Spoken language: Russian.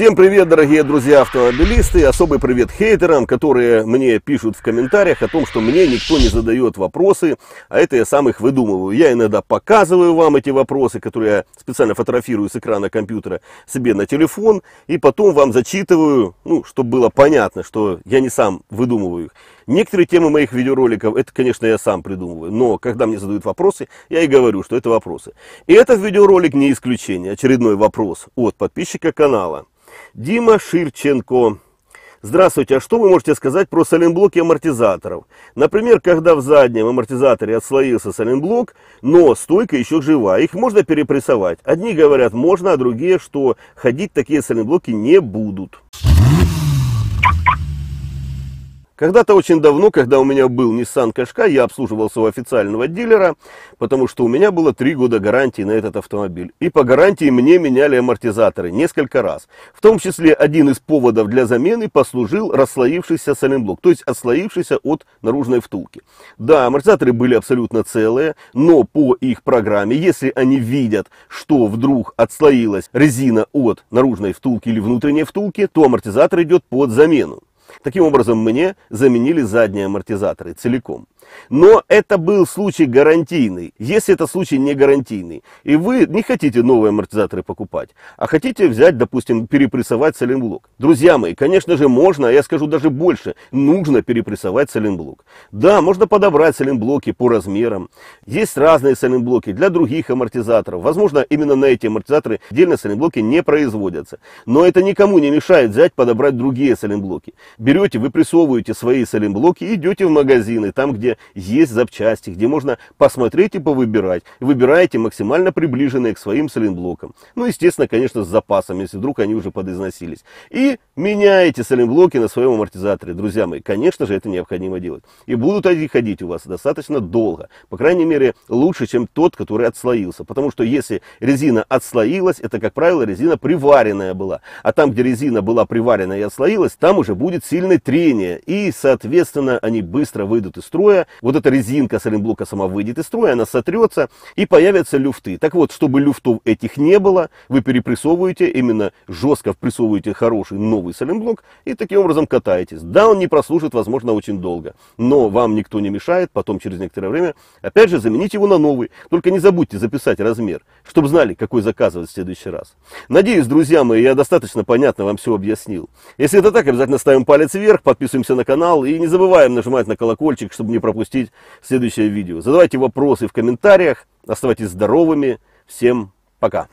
Всем привет, дорогие друзья автомобилисты. Особый привет хейтерам, которые мне пишут в комментариях о том, что мне никто не задает вопросы, а это я сам их выдумываю. Я иногда показываю вам эти вопросы, которые я специально фотографирую с экрана компьютера себе на телефон, и потом вам зачитываю, ну, чтобы было понятно, что я не сам выдумываю их. Некоторые темы моих видеороликов, это, конечно, я сам придумываю, но когда мне задают вопросы, я и говорю, что это вопросы. И этот видеоролик не исключение, очередной вопрос от подписчика канала. Дима Ширченко. Здравствуйте, а что вы можете сказать про соленблоки амортизаторов? Например, когда в заднем амортизаторе отслоился соленблок, но стойка еще жива, их можно перепрессовать. Одни говорят можно, а другие, что ходить такие соленблоки не будут. Когда-то очень давно, когда у меня был Nissan Qashqai, я обслуживался у официального дилера, потому что у меня было три года гарантии на этот автомобиль. И по гарантии мне меняли амортизаторы несколько раз. В том числе один из поводов для замены послужил расслоившийся сайлентблок, то есть отслоившийся от наружной втулки. Да, амортизаторы были абсолютно целые, но по их программе, если они видят, что вдруг отслоилась резина от наружной втулки или внутренней втулки, то амортизатор идет под замену. Таким образом, мне заменили задние амортизаторы целиком. Но это был случай гарантийный, если это случай не гарантийный, и вы не хотите новые амортизаторы покупать, а хотите взять, допустим, перепрессовать целенблок. Друзья мои, конечно же можно, а я скажу даже больше, нужно перепрессовать целенблок. Да, можно подобрать целенблоки по размерам. Есть разные целенблоки для других амортизаторов. Возможно, именно на эти амортизаторы отдельно целенблоки не производятся. Но это никому не мешает взять, подобрать другие целенблоки. Берете, выпрессовываете свои целенблоки, идете в магазины, там, где есть запчасти, где можно посмотреть и повыбирать. Выбираете максимально приближенные к своим сайлентблокам. Ну, естественно, конечно, с запасом, если вдруг они уже подизносились. И меняете сайлентблоки на своем амортизаторе, друзья мои. Конечно же, это необходимо делать. И будут они ходить у вас достаточно долго. По крайней мере, лучше, чем тот, который отслоился. Потому что если резина отслоилась, это, как правило, резина приваренная была. А там, где резина была приварена и отслоилась, там уже будет сильное трение. И, соответственно, они быстро выйдут из строя вот эта резинка с оренблока сама выйдет из строя, она сотрется и появятся люфты. Так вот, чтобы люфтов этих не было, вы перепрессовываете, именно жестко впрессовываете хороший новый соленблок и таким образом катаетесь. Да, он не прослужит, возможно, очень долго, но вам никто не мешает, потом через некоторое время, опять же, заменить его на новый. Только не забудьте записать размер, чтобы знали, какой заказывать в следующий раз. Надеюсь, друзья мои, я достаточно понятно вам все объяснил. Если это так, обязательно ставим палец вверх, подписываемся на канал и не забываем нажимать на колокольчик, чтобы не пропустить пропустить следующее видео. Задавайте вопросы в комментариях, оставайтесь здоровыми, всем пока!